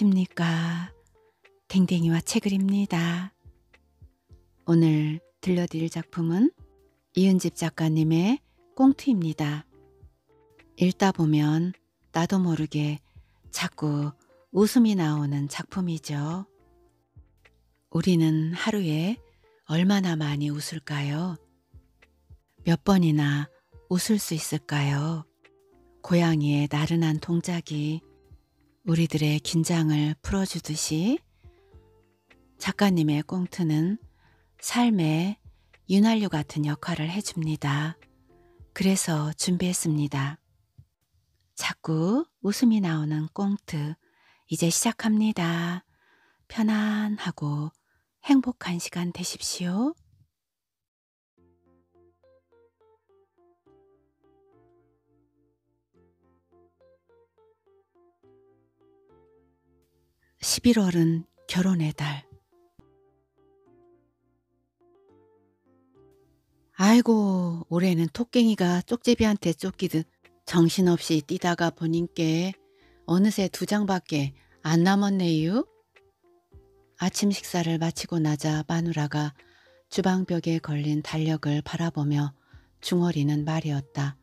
안녕하십니까. 댕댕이와 책을입니다. 오늘 들려드릴 작품은 이은집 작가님의 꽁트입니다. 읽다 보면 나도 모르게 자꾸 웃음이 나오는 작품이죠. 우리는 하루에 얼마나 많이 웃을까요? 몇 번이나 웃을 수 있을까요? 고양이의 나른한 동작이 우리들의 긴장을 풀어주듯이 작가님의 꽁트는 삶의 윤활유 같은 역할을 해줍니다. 그래서 준비했습니다. 자꾸 웃음이 나오는 꽁트 이제 시작합니다. 편안하고 행복한 시간 되십시오. 11월은 결혼의 달. 아이고, 올해는 토깽이가 쪽제비한테 쫓기듯 정신없이 뛰다가 본인께 어느새 두 장밖에 안 남았네요. 아침 식사를 마치고 나자 마누라가 주방벽에 걸린 달력을 바라보며 중얼이는 말이었다.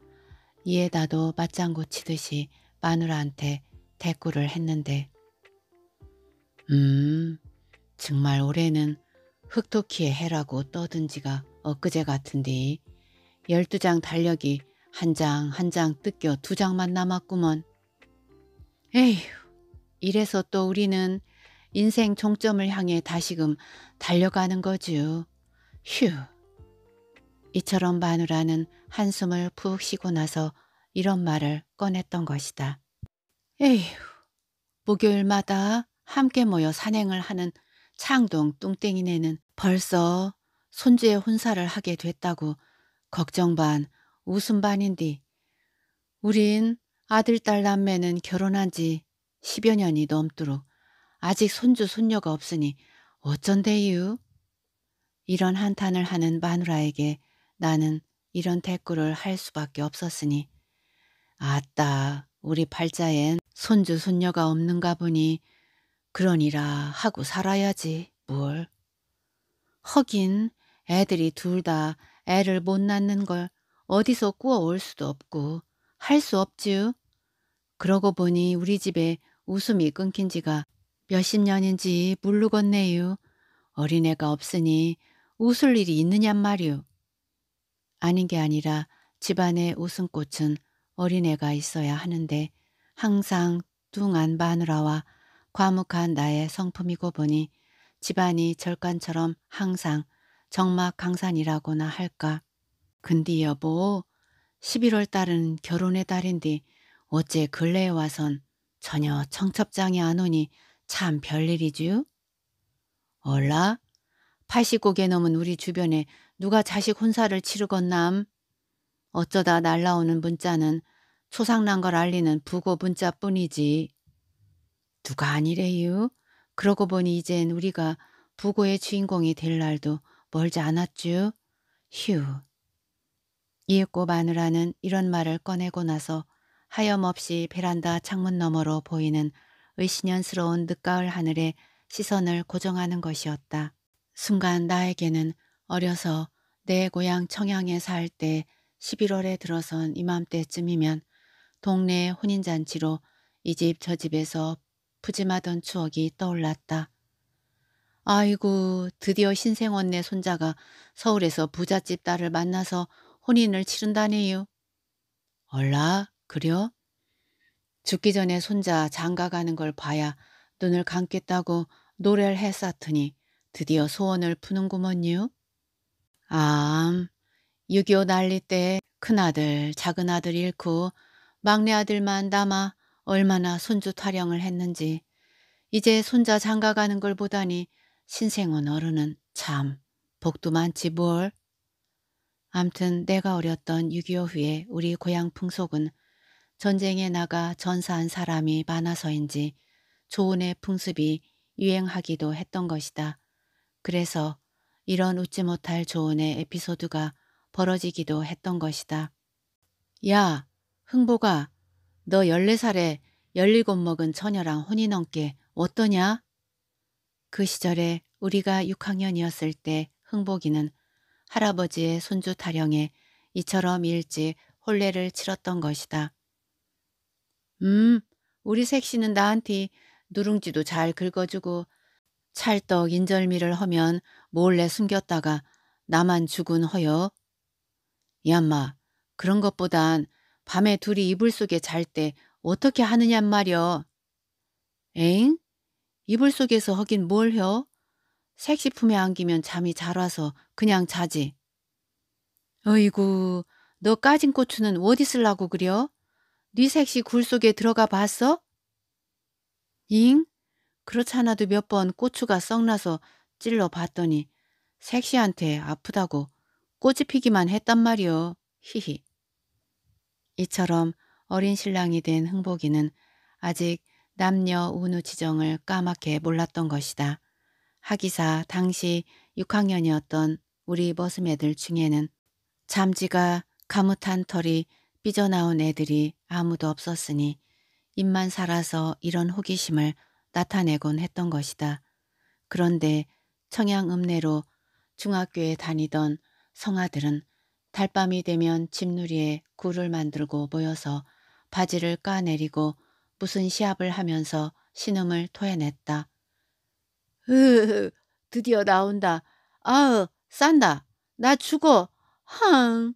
이에 나도 맞장구 치듯이 마누라한테 대꾸를 했는데 음, 정말 올해는 흑토키의 해라고 떠든 지가 엊그제 같은데 열두 장 달력이 한 장 한 장 뜯겨 두 장만 남았구먼. 에휴, 이래서 또 우리는 인생 종점을 향해 다시금 달려가는 거지요. 휴. 이처럼 마누라는 한숨을 푹 쉬고 나서 이런 말을 꺼냈던 것이다. 에휴, 목요일마다 함께 모여 산행을 하는 창동 뚱땡이네는 벌써 손주의 혼사를 하게 됐다고 걱정 반 웃음 반인디 우린 아들 딸 남매는 결혼한 지 10여 년이 넘도록 아직 손주 손녀가 없으니 어쩐데유? 이런 한탄을 하는 마누라에게 나는 이런 댓글을 할 수밖에 없었으니 아따 우리 팔자엔 손주 손녀가 없는가 보니 그러니라 하고 살아야지 뭘. 허긴 애들이 둘 다 애를 못 낳는 걸 어디서 꾸어올 수도 없고 할 수 없지요. 그러고 보니 우리 집에 웃음이 끊긴 지가 몇 십 년인지 모르겠네요. 어린애가 없으니 웃을 일이 있느냐 말이오. 아닌 게 아니라 집안에 웃음꽃은 어린애가 있어야 하는데 항상 뚱안바누라와 과묵한 나의 성품이고 보니 집안이 절간처럼 항상 정막 강산이라고나 할까. 근디 여보 11월 달은 결혼의 달인데 어째 근래에 와선 전혀 청첩장이 안 오니 참별일이지 얼라? 80곡에 넘은 우리 주변에 누가 자식 혼사를 치르건남? 어쩌다 날라오는 문자는 초상난 걸 알리는 부고 문자뿐이지. 누가 아니래유. 그러고 보니 이젠 우리가 부고의 주인공이 될 날도 멀지 않았쥬. 휴. 이윽고 마누라는 이런 말을 꺼내고 나서 하염없이 베란다 창문 너머로 보이는 의신연스러운 늦가을 하늘에 시선을 고정하는 것이었다. 순간 나에게는 어려서 내 고향 청양에 살 때 11월에 들어선 이맘때쯤이면 동네 혼인잔치로 이 집 저 집에서 푸짐하던 추억이 떠올랐다. 아이고 드디어 신생언니 손자가 서울에서 부잣집 딸을 만나서 혼인을 치른다네요. 얼라 그려? 죽기 전에 손자 장가가는 걸 봐야 눈을 감겠다고 노래를 해쌌더니 드디어 소원을 푸는구먼요. 암, 6.25 난리 때 큰아들, 작은아들 잃고 막내 아들만 남아 얼마나 손주 타령을 했는지 이제 손자 장가가는 걸 보다니 신생원 어른은 참 복도 많지 뭘. 암튼 내가 어렸던 6.25 후에 우리 고향 풍속은 전쟁에 나가 전사한 사람이 많아서인지 조은의 풍습이 유행하기도 했던 것이다. 그래서 이런 웃지 못할 조은의 에피소드가 벌어지기도 했던 것이다. 야, 흥보가 너 14살에 열17 먹은 처녀랑 혼이 넘게 어떠냐? 그 시절에 우리가 6학년이었을 때 흥복이는 할아버지의 손주 타령에 이처럼 일찍 혼례를 치렀던 것이다. 음, 우리 색시는 나한테 누룽지도 잘 긁어주고 찰떡 인절미를 허면 몰래 숨겼다가 나만 죽은 허여. 야마, 그런 것보단 밤에 둘이 이불 속에 잘 때 어떻게 하느냔 말여. 에 이불 속에서 하긴 뭘 혀? 색시품에 안기면 잠이 잘 와서 그냥 자지. 어이구, 너 까진 고추는 어디 쓸라고 그려? 네 색시 굴 속에 들어가 봤어? 잉? 그렇잖아도 몇 번 고추가 썩나서 찔러 봤더니 색시한테 아프다고 꼬집히기만 했단 말이여. 히히. 이처럼 어린 신랑이 된 흥복이는 아직 남녀 우누 지정을 까맣게 몰랐던 것이다. 하기사 당시 6학년이었던 우리 머슴애들 중에는 잠지가 가뭇한 털이 삐져나온 애들이 아무도 없었으니 입만 살아서 이런 호기심을 나타내곤 했던 것이다. 그런데 청양읍내로 중학교에 다니던 성아들은 달밤이 되면 집누리에 굴을 만들고 모여서 바지를 까내리고 무슨 시합을 하면서 신음을 토해냈다. 으흐, 드디어 나온다. 아으, 싼다. 나 죽어. 헝.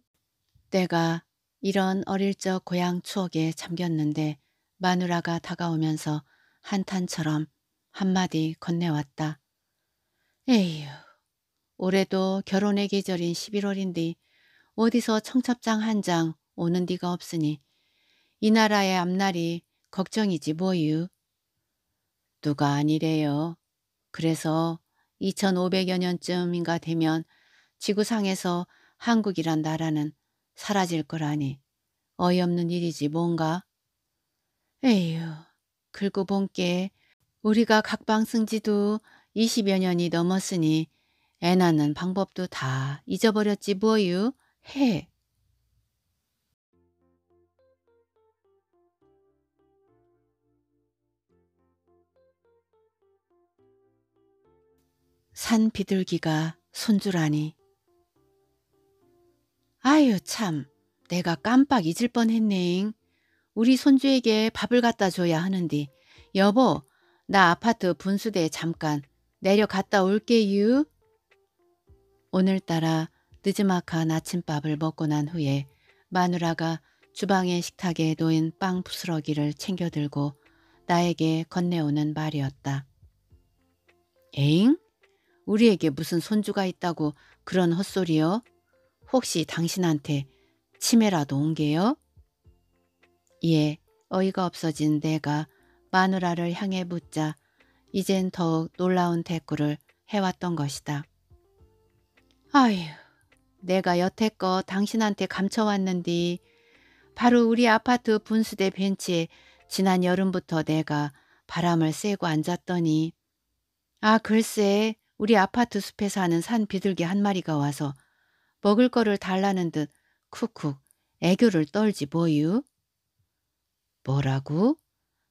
내가 이런 어릴 적 고향 추억에 잠겼는데 마누라가 다가오면서 한탄처럼 한마디 건네왔다. 에휴, 올해도 결혼의 계절인 11월인데 어디서 청첩장 한 장 오는 데가 없으니 이 나라의 앞날이 걱정이지 뭐유. 누가 아니래요. 그래서 2500여 년쯤인가 되면 지구상에서 한국이란 나라는 사라질 거라니 어이없는 일이지 뭔가. 에휴, 긁고 본 게 우리가 각방 승지도 20여 년이 넘었으니 애낳는 방법도 다 잊어버렸지 뭐유. 해. 산 비둘기가 손주라니. 아유 참, 내가 깜빡 잊을 뻔했네 우리 손주에게 밥을 갖다 줘야 하는디. 여보, 나 아파트 분수대에 잠깐 내려갔다 올게유. 오늘따라 늦지막한 아침밥을 먹고 난 후에 마누라가 주방의 식탁에 놓인 빵 부스러기를 챙겨들고 나에게 건네오는 말이었다. 에잉? 우리에게 무슨 손주가 있다고 그런 헛소리요? 혹시 당신한테 치매라도 온 게요? 예, 어이가 없어진 내가 마누라를 향해 묻자 이젠 더욱 놀라운 대꾸를 해왔던 것이다. 아휴, 내가 여태껏 당신한테 감춰왔는디 바로 우리 아파트 분수대 벤치에 지난 여름부터 내가 바람을 쐬고 앉았더니 아 글쎄 우리 아파트 숲에 사는 산 비둘기 한 마리가 와서 먹을 거를 달라는 듯 쿡쿡 애교를 떨지 뭐유? 뭐라고?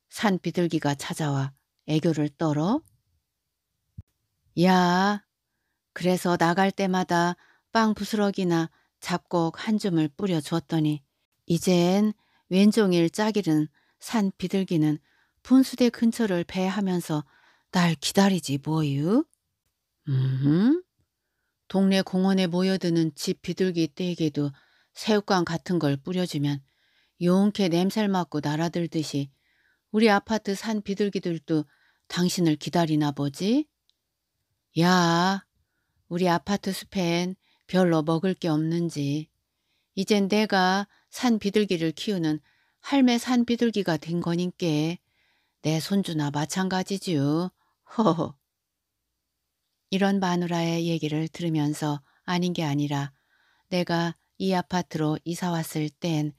산 비둘기가 찾아와 애교를 떨어? 야, 그래서 나갈 때마다 빵 부스러기나 잡곡 한 줌을 뿌려주었더니 이젠 왼종일 짜기는 산 비둘기는 분수대 근처를 배하면서 날 기다리지 뭐유? 음, 동네 공원에 모여드는 집 비둘기 떼에게도 새우깡 같은 걸 뿌려주면 용케 냄새 맡고 날아들듯이 우리 아파트 산 비둘기들도 당신을 기다리나 보지? 야, 우리 아파트 숲엔 별로 먹을 게 없는지 이젠 내가 산 비둘기를 키우는 할매 산 비둘기가 된 거니께 내 손주나 마찬가지지요. 허허. 이런 마누라의 얘기를 들으면서 아닌 게 아니라 내가 이 아파트로 이사 왔을 땐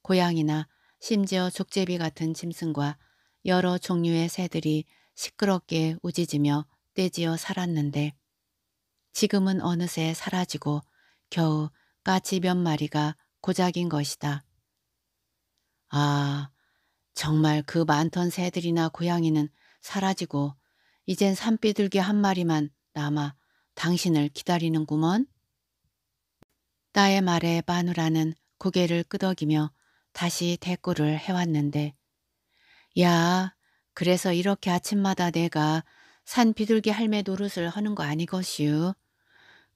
고양이나 심지어 족제비 같은 짐승과 여러 종류의 새들이 시끄럽게 우짖으며 떼지어 살았는데 지금은 어느새 사라지고 겨우 까치 몇 마리가 고작인 것이다. 아, 정말 그 많던 새들이나 고양이는 사라지고 이젠 산비둘기 한 마리만 남아 당신을 기다리는구먼. 나의 말에 마누라는 고개를 끄덕이며 다시 대꾸를 해왔는데 야, 그래서 이렇게 아침마다 내가 산 비둘기 할매 노릇을 하는 거 아니것이유.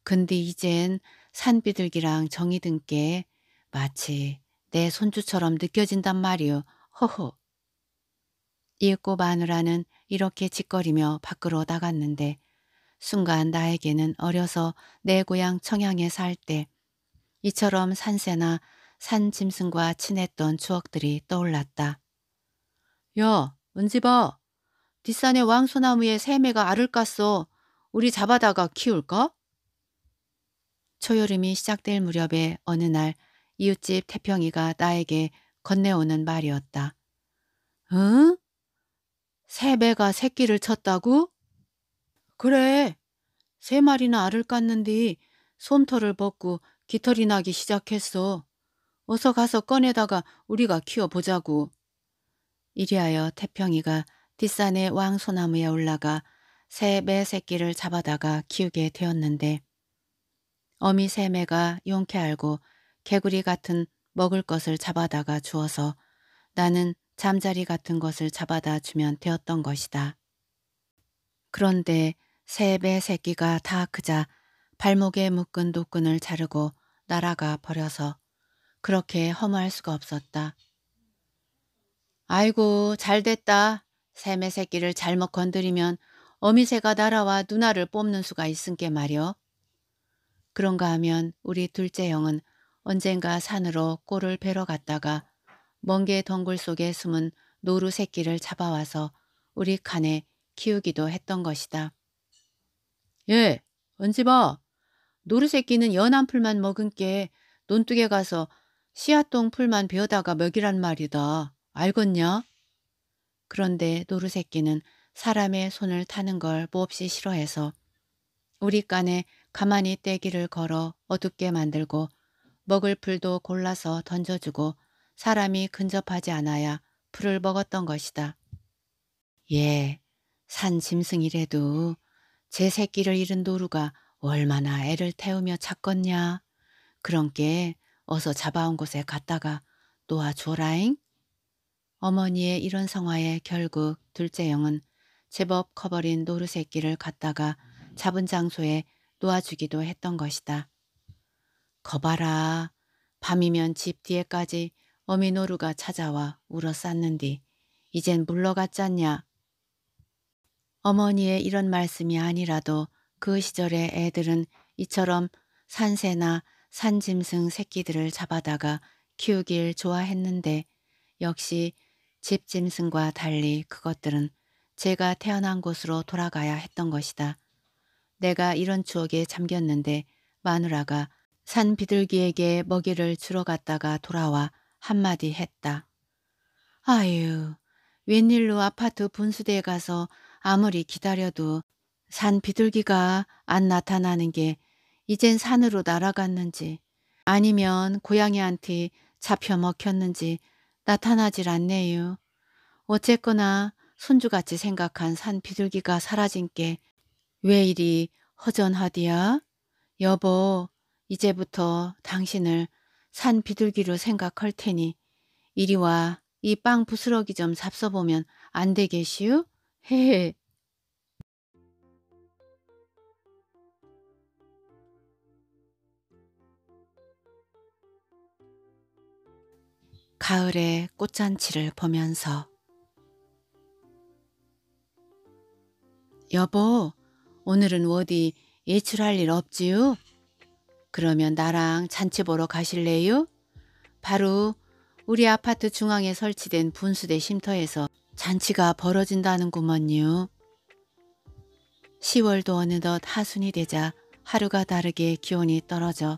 근데 이젠 산 비둘기랑 정이 든게 마치 내 손주처럼 느껴진단 말이유. 허허. 이윽고 마누라는 이렇게 짓거리며 밖으로 나갔는데 순간 나에게는 어려서 내 고향 청양에 살 때 이처럼 산새나 산 짐승과 친했던 추억들이 떠올랐다. 야, 은지봐. 뒷산의 왕소나무에 새매가 알을 깠어. 우리 잡아다가 키울까? 초여름이 시작될 무렵에 어느 날 이웃집 태평이가 나에게 건네오는 말이었다. 응? 새배가 새끼를 쳤다고? 그래. 세 마리나 알을 깠는디 솜털을 벗고 깃털이 나기 시작했어. 어서 가서 꺼내다가 우리가 키워보자고. 이리하여 태평이가 뒷산의 왕소나무에 올라가 새 매 새끼를 잡아다가 키우게 되었는데 어미 새매가 용케 알고 개구리 같은 먹을 것을 잡아다가 주어서 나는 잠자리 같은 것을 잡아다 주면 되었던 것이다. 그런데 새 매 새끼가 다 크자 발목에 묶은 노끈을 자르고 날아가 버려서 그렇게 허무할 수가 없었다. 아이고 잘됐다. 샘의 새끼를 잘못 건드리면 어미새가 날아와 누나를 뽑는 수가 있은게 말여. 그런가 하면 우리 둘째 형은 언젠가 산으로 꼴을 베러 갔다가 멍게 덩굴 속에 숨은 노루 새끼를 잡아와서 우리 칸에 키우기도 했던 것이다. 예, 언지아 노루 새끼는 연한 풀만 먹은 게 논둑에 가서 씨앗똥 풀만 베어다가 먹이란 말이다. 알겠냐? 그런데 노루새끼는 사람의 손을 타는 걸 몹시 싫어해서 우리 간에 가만히 떼기를 걸어 어둡게 만들고 먹을 풀도 골라서 던져주고 사람이 근접하지 않아야 풀을 먹었던 것이다. 예, 산 짐승이래도 제 새끼를 잃은 노루가 얼마나 애를 태우며 찾겄냐. 그런게 어서 잡아온 곳에 갔다가 놓아줘라잉. 어머니의 이런 성화에 결국 둘째 영은 제법 커버린 노루새끼를 갖다가 잡은 장소에 놓아주기도 했던 것이다. 거봐라. 밤이면 집 뒤에까지 어미노루가 찾아와 울어쌌는디 이젠 물러갔잖냐. 어머니의 이런 말씀이 아니라도 그 시절의 애들은 이처럼 산새나 산짐승 새끼들을 잡아다가 키우길 좋아했는데 역시 집 짐승과 달리 그것들은 제가 태어난 곳으로 돌아가야 했던 것이다. 내가 이런 추억에 잠겼는데 마누라가 산 비둘기에게 먹이를 주러 갔다가 돌아와 한마디 했다. 아유, 웬일로 아파트 분수대에 가서 아무리 기다려도 산 비둘기가 안 나타나는 게 이젠 산으로 날아갔는지 아니면 고양이한테 잡혀 먹혔는지 나타나질 않네요. 어쨌거나 손주같이 생각한 산 비둘기가 사라진 게 왜 이리 허전하디야? 여보, 이제부터 당신을 산 비둘기로 생각할 테니 이리 와이 빵 부스러기 좀 잡숴보면 안 되겠슈? 헤헤. 가을의 꽃잔치를 보면서 여보, 오늘은 어디 예출할 일 없지요? 그러면 나랑 잔치 보러 가실래요? 바로 우리 아파트 중앙에 설치된 분수대 쉼터에서 잔치가 벌어진다는구먼요. 10월도 어느덧 하순이 되자 하루가 다르게 기온이 떨어져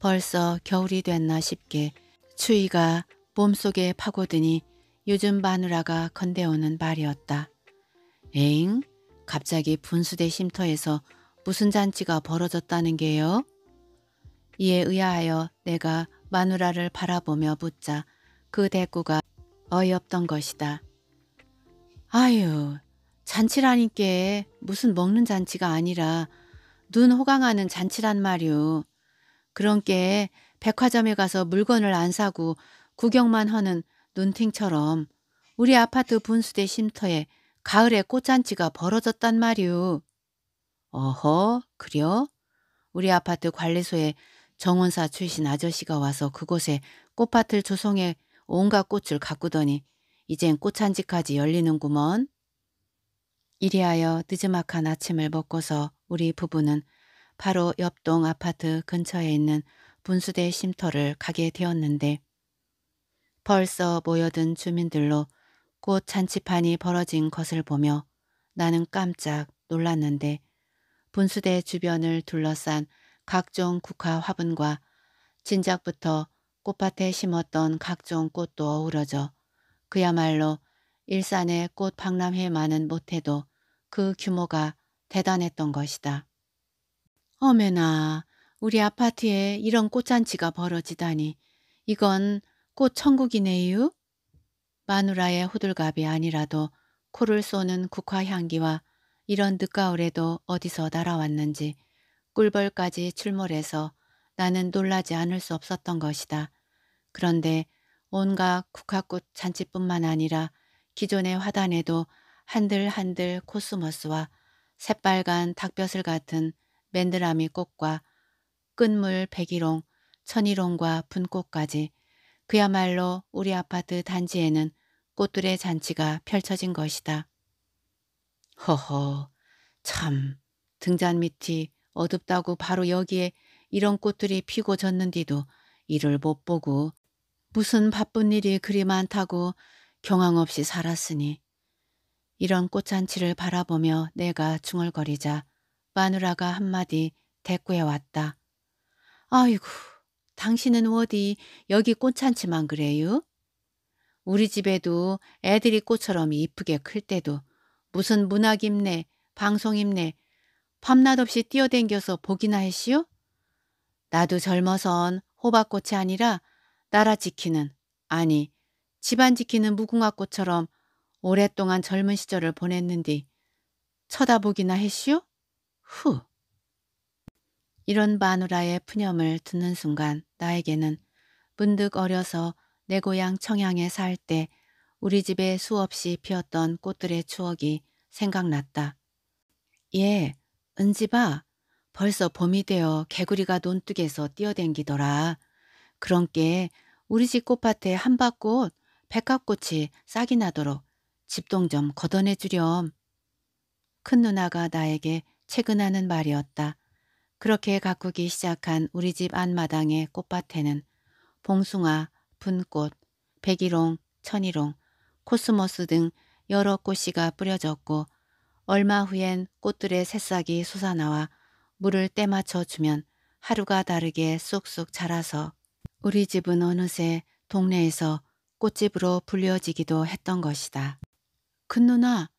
벌써 겨울이 됐나 싶게 추위가 몸속에 파고드니 요즘 마누라가 건대오는 말이었다. 에잉? 갑자기 분수대 쉼터에서 무슨 잔치가 벌어졌다는 게요? 이에 의아하여 내가 마누라를 바라보며 묻자 그 대꾸가 어이없던 것이다. 아유, 잔치라니께 무슨 먹는 잔치가 아니라 눈 호강하는 잔치란 말이오. 그런께 백화점에 가서 물건을 안 사고 구경만 하는 눈팅처럼 우리 아파트 분수대 쉼터에 가을에 꽃잔치가 벌어졌단 말이오. 어허, 그려? 우리 아파트 관리소에 정원사 출신 아저씨가 와서 그곳에 꽃밭을 조성해 온갖 꽃을 가꾸더니 이젠 꽃잔지까지 열리는구먼. 이리하여 늦지막한 아침을 먹고서 우리 부부는 바로 옆동 아파트 근처에 있는 분수대 쉼터를 가게 되었는데 벌써 모여든 주민들로 꽃 잔치판이 벌어진 것을 보며 나는 깜짝 놀랐는데 분수대 주변을 둘러싼 각종 국화 화분과 진작부터 꽃밭에 심었던 각종 꽃도 어우러져 그야말로 일산의 꽃 박람회만은 못해도 그 규모가 대단했던 것이다. 어메나 우리 아파트에 이런 꽃잔치가 벌어지다니 이건 꽃 천국이네유. 마누라의 호들갑이 아니라도 코를 쏘는 국화 향기와 이런 늦가을에도 어디서 날아왔는지 꿀벌까지 출몰해서 나는 놀라지 않을 수 없었던 것이다. 그런데 온갖 국화꽃 잔치뿐만 아니라 기존의 화단에도 한들한들 코스모스와 새빨간 닭볕을 같은 맨드라미 꽃과 끈물 백일홍, 천일홍과 분꽃까지 그야말로 우리 아파트 단지에는 꽃들의 잔치가 펼쳐진 것이다. 허허 참 등잔 밑이 어둡다고 바로 여기에 이런 꽃들이 피고 졌는디도 이를 못 보고 무슨 바쁜 일이 그리 많다고 경황 없이 살았으니 이런 꽃잔치를 바라보며 내가 중얼거리자 마누라가 한마디 대꾸해 왔다. 아이고 당신은 어디 여기 꽃잔치만 그래요? 우리 집에도 애들이 꽃처럼 이쁘게 클 때도 무슨 문학 입네 방송 입네 밤낮 없이 뛰어댕겨서 보기나 했시오? 나도 젊어선 호박꽃이 아니라 나라 지키는 아니 집안 지키는 무궁화꽃처럼 오랫동안 젊은 시절을 보냈는디 쳐다보기나 했시오? 후! 이런 마누라의 푸념을 듣는 순간 나에게는 문득 어려서 내 고향 청양에 살 때 우리 집에 수없이 피었던 꽃들의 추억이 생각났다. 예, 은지바. 벌써 봄이 되어 개구리가 논뚝에서 뛰어댕기더라. 그런께 우리 집 꽃밭에 한밭꽃, 백합꽃이 싹이 나도록 집동 좀 걷어내 주렴. 큰 누나가 나에게 채근하는 말이었다. 그렇게 가꾸기 시작한 우리 집 안마당의 꽃밭에는 봉숭아, 분꽃, 백일홍, 천일홍, 코스모스 등 여러 꽃씨가 뿌려졌고 얼마 후엔 꽃들의 새싹이 솟아나와 물을 때맞춰 주면 하루가 다르게 쑥쑥 자라서 우리 집은 어느새 동네에서 꽃집으로 불려지기도 했던 것이다. 큰누나,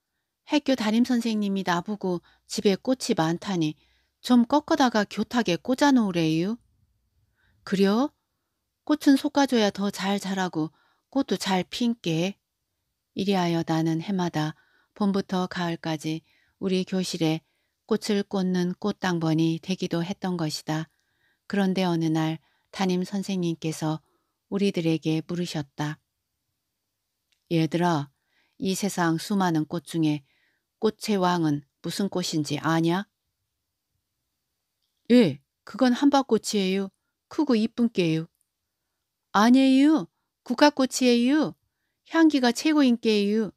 학교 담임 선생님이 나보고 집에 꽃이 많다니 좀 꺾어다가 교탁에 꽂아놓으래유. 그려? 꽃은 솎아줘야 더 잘 자라고 꽃도 잘 핀게. 이리하여 나는 해마다 봄부터 가을까지 우리 교실에 꽃을 꽂는 꽃당번이 되기도 했던 것이다. 그런데 어느 날 담임 선생님께서 우리들에게 물으셨다. 얘들아, 이 세상 수많은 꽃 중에 꽃의 왕은 무슨 꽃인지 아냐? 예, 그건 한박꽃이에요. 크고 이쁜 게요. 아니에요. 국화꽃이에요. 향기가 최고인 게요.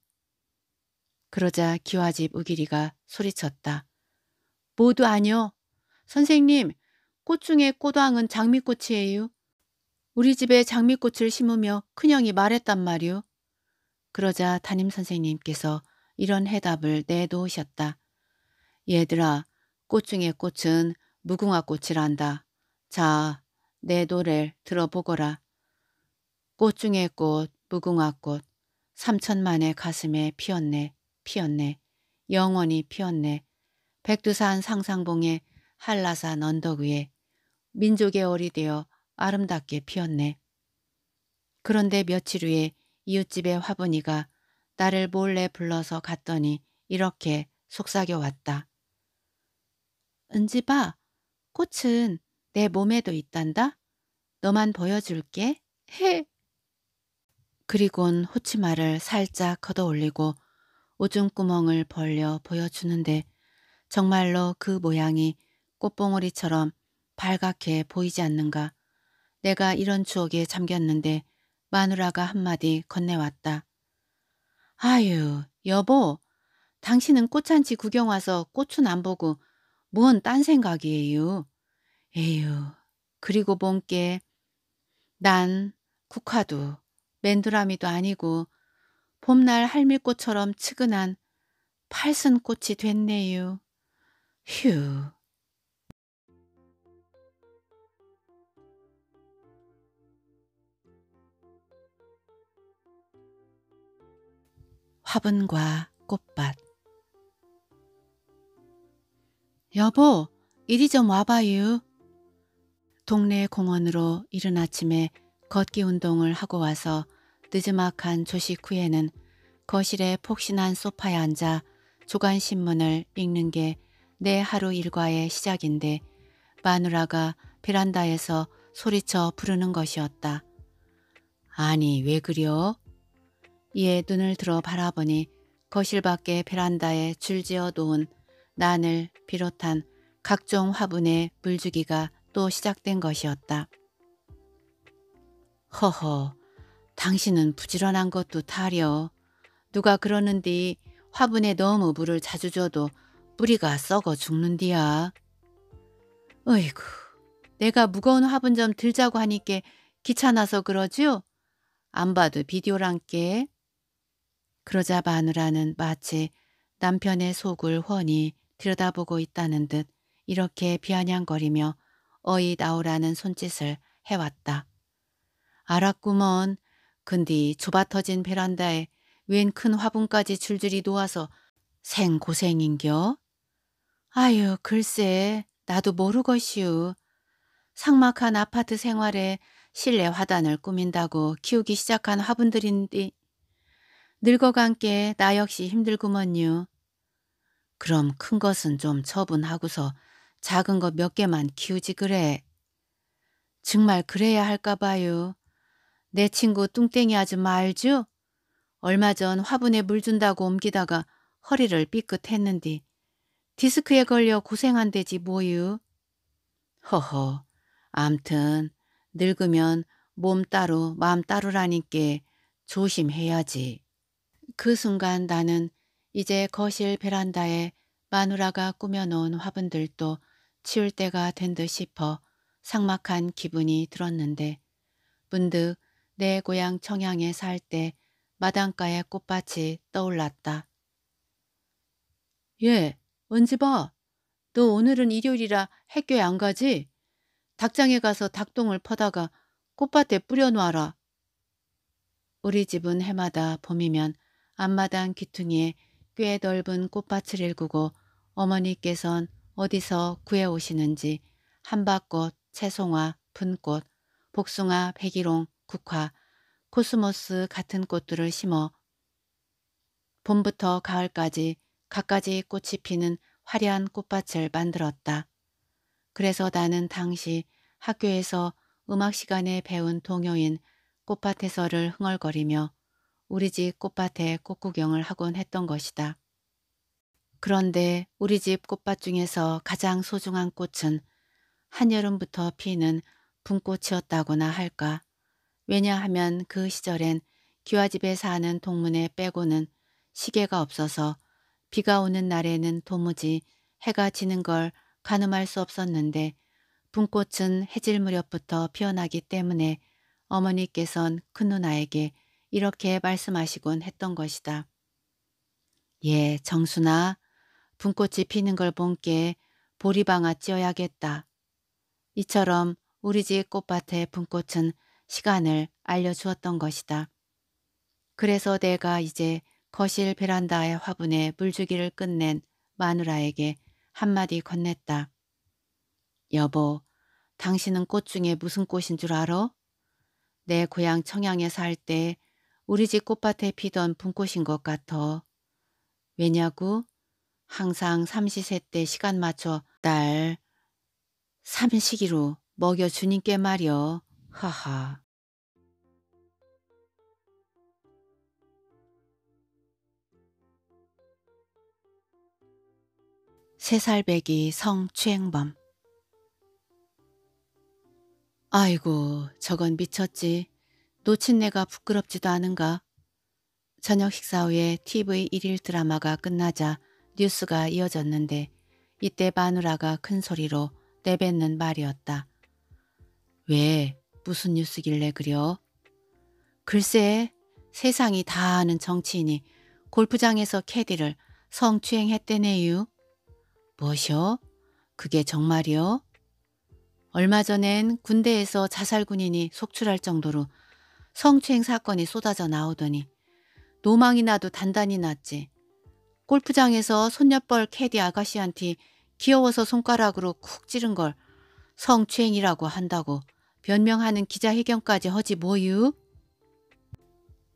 그러자 기와집 우기리가 소리쳤다. 모두 아니요. 선생님, 꽃 중에 꽃왕은 장미꽃이에요. 우리 집에 장미꽃을 심으며 큰형이 말했단 말이요. 그러자 담임선생님께서 이런 해답을 내놓으셨다. 얘들아, 꽃 중에 꽃은 무궁화꽃이란다. 자, 내 노래를 들어보거라. 꽃 중의 꽃, 무궁화꽃, 삼천만의 가슴에 피었네, 피었네, 영원히 피었네, 백두산 상상봉의 한라산 언덕 위에 민족의 얼이 되어 아름답게 피었네. 그런데 며칠 후에 이웃집의 화분이가 나를 몰래 불러서 갔더니 이렇게 속삭여 왔다. 은지바, 꽃은 내 몸에도 있단다. 너만 보여줄게. 해. 그리곤 호치마를 살짝 걷어 올리고 오줌구멍을 벌려 보여주는데 정말로 그 모양이 꽃봉오리처럼 발갛게 보이지 않는가. 내가 이런 추억에 잠겼는데 마누라가 한마디 건네왔다. 아유, 여보, 당신은 꽃잔치 구경 와서 꽃은 안 보고 뭔딴 생각이에요. 에휴, 그리고 본께 난 국화도 맨드라미도 아니고 봄날 할미꽃처럼 측은한 팔순꽃이 됐네요. 휴. 화분과 꽃밭 여보, 이리 좀 와봐요. 동네 공원으로 이른 아침에 걷기 운동을 하고 와서 늦음악한 조식 후에는 거실에 폭신한 소파에 앉아 조간신문을 읽는 게 내 하루 일과의 시작인데 마누라가 베란다에서 소리쳐 부르는 것이었다. 아니 왜 그려? 이에 눈을 들어 바라보니 거실 밖에 베란다에 줄지어 놓은 난을 비롯한 각종 화분의 물주기가 또 시작된 것이었다. 허허, 당신은 부지런한 것도 다려 누가 그러는디 화분에 너무 물을 자주 줘도 뿌리가 썩어 죽는디야. 어이구, 내가 무거운 화분 좀 들자고 하니께 귀찮아서 그러지요? 안 봐도 비디오란께. 그러자 마누라는 마치 남편의 속을 훤히 들여다보고 있다는 듯 이렇게 비아냥거리며 어이 나오라는 손짓을 해왔다. 알았구먼. 근디 좁아터진 베란다에 웬 큰 화분까지 줄줄이 놓아서 생고생인겨? 아유 글쎄 나도 모르것이유. 상막한 아파트 생활에 실내 화단을 꾸민다고 키우기 시작한 화분들인데 늙어간 게나 역시 힘들구먼요. 그럼 큰 것은 좀 처분하고서 작은 것 몇 개만 키우지 그래. 정말 그래야 할까 봐요. 내 친구 뚱땡이 아줌마 알죠? 얼마 전 화분에 물 준다고 옮기다가 허리를 삐끗했는데 디스크에 걸려 고생한대지 뭐유. 허허, 암튼 늙으면 몸 따로 마음 따로라니께 조심해야지. 그 순간 나는 이제 거실 베란다에 마누라가 꾸며놓은 화분들도 치울 때가 된 듯 싶어 상막한 기분이 들었는데 문득 내 고향 청양에 살 때 마당가의 꽃밭이 떠올랐다. 예, 은지봐. 너 오늘은 일요일이라 학교에 안 가지? 닭장에 가서 닭똥을 퍼다가 꽃밭에 뿌려놔라. 우리 집은 해마다 봄이면 앞마당 귀퉁이에 꽤 넓은 꽃밭을 일구고 어머니께선 어디서 구해오시는지 한밭꽃, 채송화, 분꽃, 복숭아, 백일홍, 국화, 코스모스 같은 꽃들을 심어 봄부터 가을까지 갖가지 꽃이 피는 화려한 꽃밭을 만들었다. 그래서 나는 당시 학교에서 음악 시간에 배운 동요인 꽃밭에서를 흥얼거리며 우리 집 꽃밭에 꽃구경을 하곤 했던 것이다. 그런데 우리 집 꽃밭 중에서 가장 소중한 꽃은 한여름부터 피는 붕꽃이었다거나 할까. 왜냐하면 그 시절엔 귀화집에 사는 동문회 빼고는 시계가 없어서 비가 오는 날에는 도무지 해가 지는 걸 가늠할 수 없었는데 붕꽃은 해질 무렵부터 피어나기 때문에 어머니께선 큰누나에게 이렇게 말씀하시곤 했던 것이다. 예, 정수나 분꽃이 피는 걸 본께 보리방아 찧어야겠다. 이처럼 우리 집 꽃밭의 분꽃은 시간을 알려주었던 것이다. 그래서 내가 이제 거실 베란다의 화분에 물주기를 끝낸 마누라에게 한마디 건넸다. 여보, 당신은 꽃 중에 무슨 꽃인 줄 알아? 내 고향 청양에 살때 우리 집 꽃밭에 피던 분꽃인 것 같아. 왜냐고? 항상 삼시세 때 시간 맞춰 딸 삼시기로 먹여 주님께 말여. 하하. 세살배기 성추행범 아이고 저건 미쳤지. 놓친 내가 부끄럽지도 않은가. 저녁 식사 후에 TV 1일 드라마가 끝나자 뉴스가 이어졌는데 이때 마누라가 큰 소리로 내뱉는 말이었다. 왜? 무슨 뉴스길래 그려? 글쎄 세상이 다 아는 정치인이 골프장에서 캐디를 성추행했대네유. 뭐셔? 그게 정말이요? 얼마 전엔 군대에서 자살 군인이 속출할 정도로 성추행 사건이 쏟아져 나오더니 노망이 나도 단단히 났지. 골프장에서 손녀뻘 캐디 아가씨한테 귀여워서 손가락으로 쿡 찌른 걸 성추행이라고 한다고 변명하는 기자회견까지 허지 뭐유?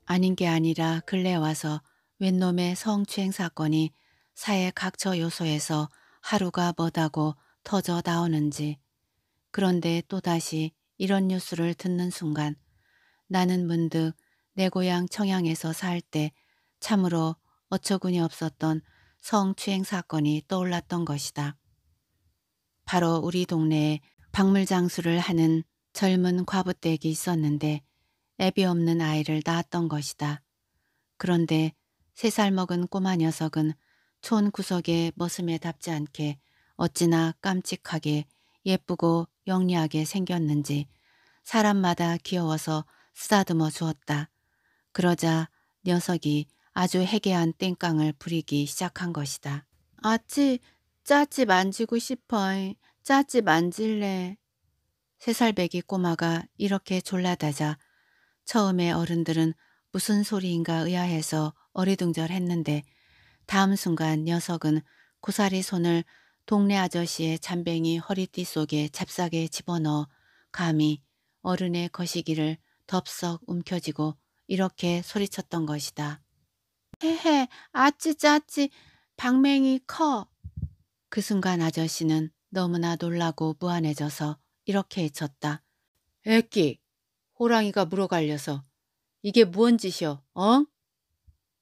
아닌 게 아니라 근래 와서 웬놈의 성추행 사건이 사회 각처 요소에서 하루가 뭐다고 터져 나오는지 그런데 또다시 이런 뉴스를 듣는 순간 나는 문득 내 고향 청양에서 살 때 참으로 어처구니 없었던 성추행 사건이 떠올랐던 것이다. 바로 우리 동네에 박물장수를 하는 젊은 과부댁이 있었는데 애비 없는 아이를 낳았던 것이다. 그런데 세 살 먹은 꼬마 녀석은 촌 구석의 머슴에 답지 않게 어찌나 깜찍하게 예쁘고 영리하게 생겼는지 사람마다 귀여워서 쓰다듬어 주었다. 그러자 녀석이 아주 해괴한 땡깡을 부리기 시작한 것이다. 아찌짜찌 만지고 싶어이. 짜찌 만질래. 세살배기 꼬마가 이렇게 졸라다자 처음에 어른들은 무슨 소리인가 의아해서 어리둥절했는데 다음 순간 녀석은 고사리 손을 동네 아저씨의 잔뱅이 허리띠 속에 잽싸게 집어넣어 감히 어른의 거시기를 덥석 움켜쥐고 이렇게 소리쳤던 것이다. 헤헤 아찌 짜찌 방맹이 커. 그 순간 아저씨는 너무나 놀라고 무안해져서 이렇게 외쳤다. 애끼 호랑이가 물어갈려서 이게 무언 짓이여 엉?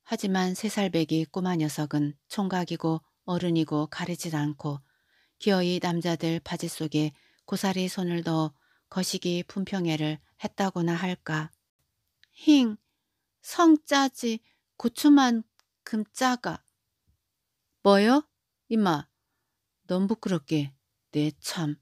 하지만 세살배기 꼬마 녀석은 총각이고 어른이고 가리질 않고 기어이 남자들 바지 속에 고사리 손을 넣어 거시기 품평회를 했다고나 할까. 힝, 성짜지 고추만 금짜가. 뭐요? 이마, 넌 부끄럽게. 네, 참.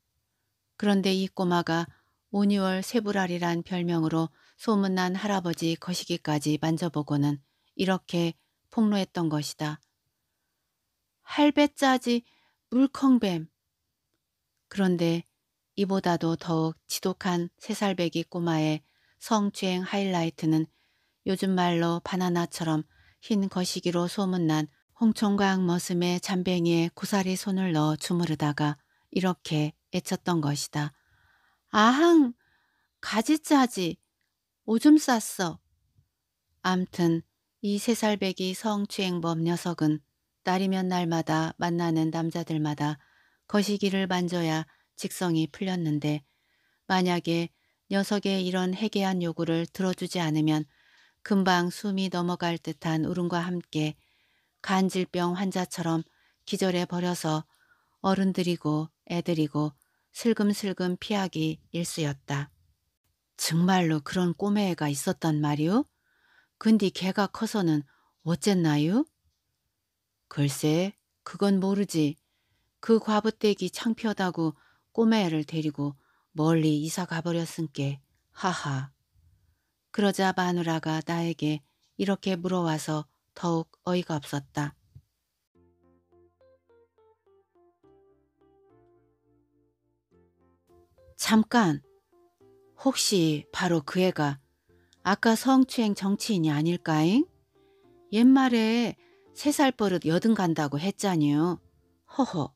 그런데 이 꼬마가 오니월 세부랄이란 별명으로 소문난 할아버지 거시기까지 만져보고는 이렇게 폭로했던 것이다. 할배짜지 물컹뱀. 그런데 이보다도 더욱 지독한 세살배기 꼬마의 성추행 하이라이트는 요즘 말로 바나나처럼 흰 거시기로 소문난 홍천광 머슴의 잠뱅이에 고사리 손을 넣어 주무르다가 이렇게 애쳤던 것이다. 아항! 가지짜지! 오줌 쌌어! 암튼 이 세살배기 성추행범 녀석은 날이면 날마다 만나는 남자들마다 거시기를 만져야 직성이 풀렸는데 만약에 녀석의 이런 해괴한 요구를 들어주지 않으면 금방 숨이 넘어갈 듯한 울음과 함께 간질병 환자처럼 기절해 버려서 어른들이고 애들이고 슬금슬금 피하기 일쑤였다. 정말로 그런 꼬매애가 있었단 말이오? 근디개가 커서는 어쨌나요? 글쎄 그건 모르지. 그 과부댁이 창피하다고 꼬마애를 데리고 멀리 이사 가버렸은께 하하. 그러자 마누라가 나에게 이렇게 물어와서 더욱 어이가 없었다. 잠깐! 혹시 바로 그 애가 아까 성추행 정치인이 아닐까잉? 옛말에 세 살 버릇 여든 간다고 했잖요. 허허.